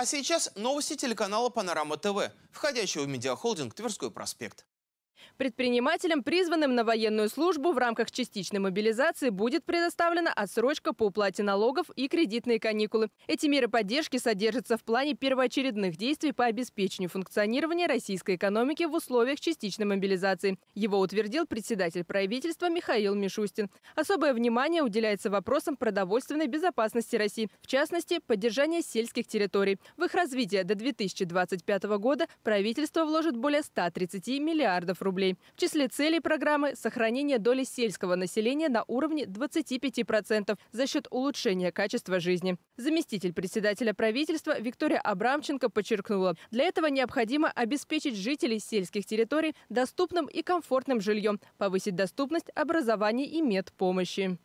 А сейчас новости телеканала «Панорама ТВ», входящего в медиахолдинг «Тверской проспект». Предпринимателям, призванным на военную службу в рамках частичной мобилизации, будет предоставлена отсрочка по уплате налогов и кредитные каникулы. Эти меры поддержки содержатся в плане первоочередных действий по обеспечению функционирования российской экономики в условиях частичной мобилизации. Его утвердил председатель правительства Михаил Мишустин. Особое внимание уделяется вопросам продовольственной безопасности России, в частности, поддержания сельских территорий. В их развитие до 2025 года правительство вложит более 130 миллиардов рублей рублей. В числе целей программы – сохранение доли сельского населения на уровне 25% за счет улучшения качества жизни. Заместитель председателя правительства Виктория Абрамченко подчеркнула, для этого необходимо обеспечить жителей сельских территорий доступным и комфортным жильем, повысить доступность образования и медпомощи.